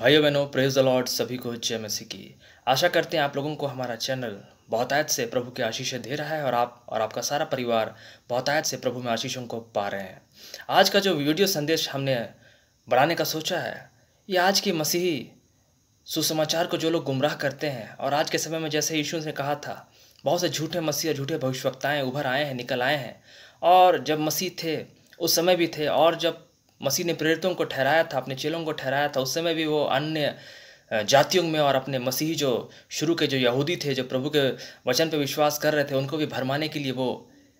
भाइयों बहनों praise the सभी को जय मसीह की आशा करते हैं आप लोगों को हमारा चैनल बहुतायत से प्रभु की आशीषें दे रहा है और आप और आपका सारा परिवार बहुतायत से प्रभु में आशीषों को पा रहे हैं आज का जो वीडियो संदेश हमने बढ़ाने का सोचा है ये आज की मसीही सुसमाचार को जो लोग गुमराह करते हैं और आज के समय में जैसे यीशु ने कहा था बहुत से झूठे मसीह और झूठे भविष्यवक्ताएँ उभर आए हैं निकल आए हैं और जब मसीह थे उस समय भी थे और जब मसीह ने प्रेरितों को ठहराया था अपने चेलों को ठहराया था उस समय भी वो अन्य जातियों में और अपने मसीही जो शुरू के जो यहूदी थे जो प्रभु के वचन पर विश्वास कर रहे थे उनको भी भरमाने के लिए वो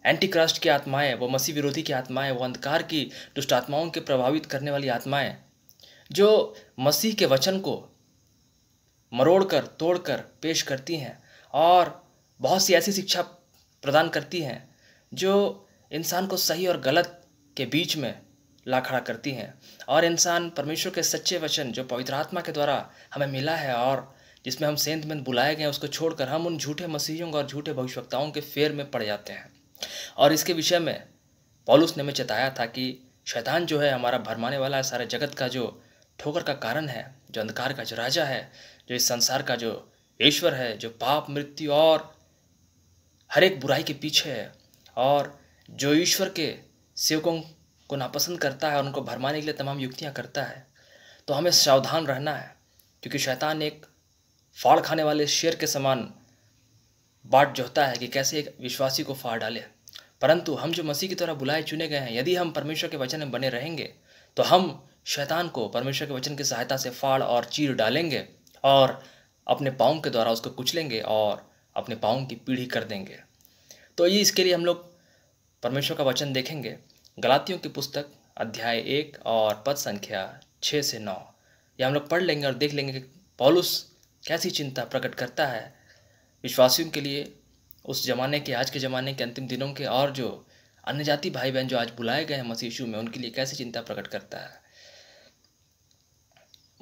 एंटी क्रास्ट की आत्माएं वो मसीह विरोधी की आत्माएं वो अंधकार की दुष्ट आत्माओं के प्रभावित करने वाली आत्माएं जो मसीह के वचन को मरोड़ कर तोड़ कर पेश करती हैं और बहुत सी ऐसी शिक्षा प्रदान करती हैं जो इंसान को सही और गलत के बीच में ला खड़ा करती हैं और इंसान परमेश्वर के सच्चे वचन जो पवित्र आत्मा के द्वारा हमें मिला है और जिसमें हम सेंध में बुलाए गए उसको छोड़कर हम उन झूठे मसीहों और झूठे भविष्यवक्ताओं के फेर में पड़ जाते हैं और इसके विषय में पॉलुस ने हमें चेताया था कि शैतान जो है हमारा भरमाने वाला है सारे जगत का जो ठोकर का कारण है जो अंधकार का जो राजा है जो इस संसार का जो ईश्वर है जो पाप मृत्यु और हर एक बुराई के पीछे है और जो ईश्वर के सेवकों को नापसंद करता है और उनको भरमाने के लिए तमाम युक्तियाँ करता है तो हमें सावधान रहना है क्योंकि शैतान एक फाड़ खाने वाले शेर के समान बाट जोहता है कि कैसे एक विश्वासी को फाड़ डाले परंतु हम जो मसीह की तरह बुलाए चुने गए हैं यदि हम परमेश्वर के वचन में बने रहेंगे तो हम शैतान को परमेश्वर के वचन की सहायता से फाड़ और चीर डालेंगे और अपने पाँव के द्वारा उसको कुचलेंगे और अपने पाँव की पीढ़ी कर देंगे तो ये इसके लिए हम लोग परमेश्वर का वचन देखेंगे गलातियों की पुस्तक अध्याय एक और पद संख्या छः से नौ यह हम लोग पढ़ लेंगे और देख लेंगे कि पॉलुस कैसी चिंता प्रकट करता है विश्वासियों के लिए उस जमाने के आज के ज़माने के अंतिम दिनों के और जो अन्य जाति भाई बहन जो आज बुलाए गए हैं मसीशु में उनके लिए कैसी चिंता प्रकट करता है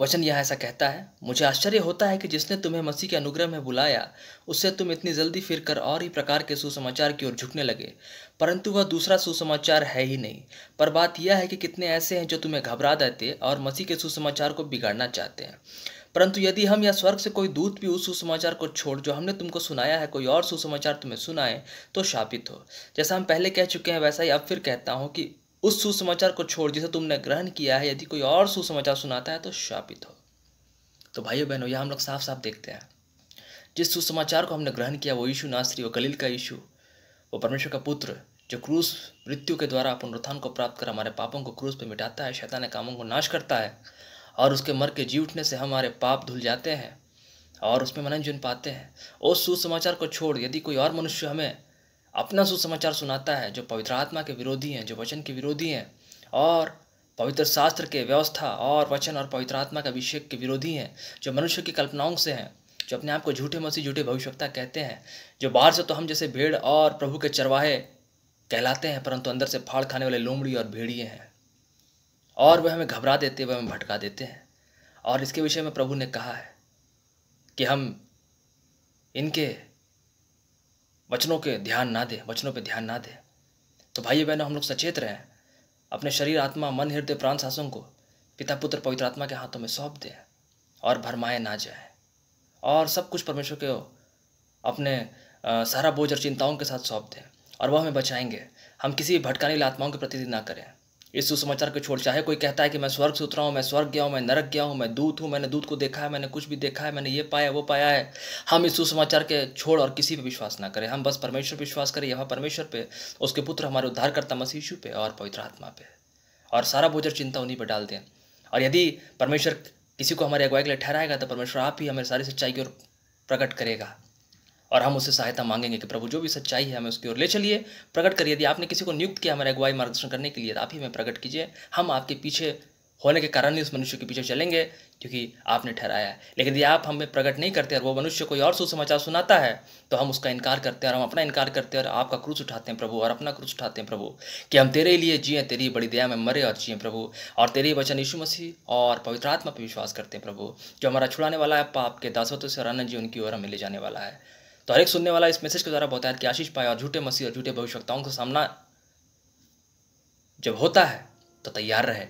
वचन यह ऐसा कहता है मुझे आश्चर्य होता है कि जिसने तुम्हें मसीह के अनुग्रह में बुलाया उससे तुम इतनी जल्दी फिर कर और ही प्रकार के सुसमाचार की ओर झुकने लगे परंतु वह दूसरा सुसमाचार है ही नहीं पर बात यह है कि कितने ऐसे हैं जो तुम्हें घबरा देते और मसीह के सुसमाचार को बिगाड़ना चाहते हैं परंतु यदि हम या स्वर्ग से कोई दूत भी उस सुसमाचार को छोड़ जो हमने तुमको सुनाया है कोई और सुसमाचार तुम्हें सुनाए तो शापित हो जैसा हम पहले कह चुके हैं वैसा ही अब फिर कहता हूँ कि उस सुसमाचार को छोड़ जिसे तुमने ग्रहण किया है यदि कोई और सुसमाचार सुनाता है तो शापित हो तो भाइयों बहनों यह हम लोग साफ साफ देखते हैं जिस सुसमाचार को हमने ग्रहण किया वो यीशु नास्त्री वो कलील का यीशु वो परमेश्वर का पुत्र जो क्रूस मृत्यु के द्वारा पुनरुत्थान को प्राप्त कर हमारे पापों को क्रूस पर मिटाता है शैतान कामों को नाश करता है और उसके मर के जी उठने से हमारे पाप धुल जाते हैं और उसमें मनोरंजन पाते हैं उस सुसमाचार को छोड़ यदि कोई और मनुष्य हमें अपना सुसमाचार सुनाता है जो पवित्र आत्मा के विरोधी हैं जो वचन के विरोधी हैं और पवित्र शास्त्र के व्यवस्था और वचन और पवित्र आत्मा का अभिषेक के विरोधी हैं जो मनुष्य की कल्पनाओं से हैं जो अपने आप को झूठे मसीह झूठे भविष्यता कहते हैं जो बाहर से तो हम जैसे भेड़ और प्रभु के चरवाहे कहलाते हैं परंतु अंदर से फाड़ खाने वाले लोमड़ी और भेड़िए हैं और वह हमें घबरा देते वह हमें भटका देते हैं और इसके विषय में प्रभु ने कहा है कि हम इनके वचनों के ध्यान ना दे वचनों पे ध्यान ना दे तो भाई बहनों हम लोग सचेत रहें अपने शरीर आत्मा मन हृदय प्राण शासन को पिता पुत्र पवित्र आत्मा के हाथों में सौंप दें और भरमाए ना जाए और सब कुछ परमेश्वर के अपने सारा बोझ और चिंताओं के साथ सौंप दें और वह हमें बचाएंगे हम किसी भटकाने वाली आत्माओं के प्रतिदिन ना करें इस सुसमाचार को छोड़ चाहे कोई कहता है कि मैं स्वर्ग से उतरा हूँ मैं स्वर्ग गया हूँ मैं नरक गया हूँ मैं दूत हूँ मैंने दूत को देखा है मैंने कुछ भी देखा है मैंने ये पाया वो पाया है हम इस सुसमाचार के छोड़ और किसी पर विश्वास ना करें हम बस परमेश्वर पर विश्वास करें यहाँ परमेश्वर पर उसके पुत्र हमारे उद्धारकर्ता करता यीशु पे और पवित्र आत्मा पे और सारा बोझर चिंता उन्हीं पर डाल दें और यदि परमेश्वर किसी को हमारी अगुवाई के लिए ठहराएगा तो परमेश्वर आप ही हमारे सारी सच्चाई की ओर प्रकट करेगा और हम उससे सहायता मांगेंगे कि प्रभु जो भी सच्चाई है हमें उसकी ओर ले चलिए प्रकट करिए यदि आपने किसी को नियुक्त किया हमारे अगुवाई मार्गदर्शन करने के लिए तो आप ही हमें प्रकट कीजिए हम आपके पीछे होने के कारण ही उस मनुष्य के पीछे चलेंगे क्योंकि आपने ठहराया है लेकिन यदि आप हमें प्रकट नहीं करते और वो मनुष्य कोई और सुसमाचार सुनाता है तो हम उसका इनकार करते हैं और हम अपना इनकार करते हैं और आपका क्रूस उठाते हैं प्रभु और अपना क्रूस उठाते हैं प्रभु कि हम तेरे लिए जिए तेरी बड़ी दया में मरे और जिए प्रभु और तेरे वचन यीशु मसीह और पवित्र आत्मा पर विश्वास करते हैं प्रभु जो हमारा छुड़ाने वाला है पाप के दासवतों से और अनंत जी उनकी ओर हमें ले जाने वाला है तो हर एक सुनने वाला इस मैसेज के द्वारा बताया कि आशीष पाए और झूठे मसीह और झूठे भविष्यताओं का सामना जब होता है तो तैयार रहे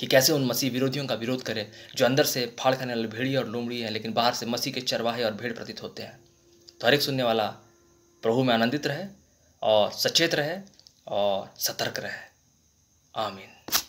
कि कैसे उन मसीह विरोधियों का विरोध करें जो अंदर से फाड़ खाने वाले भेड़ी और लोमड़ी हैं लेकिन बाहर से मसीह के चरवाहे और भेड़ प्रतीत होते हैं तो हर एक सुनने वाला प्रभु में आनंदित रहे और सचेत रहे और सतर्क रहे आमीन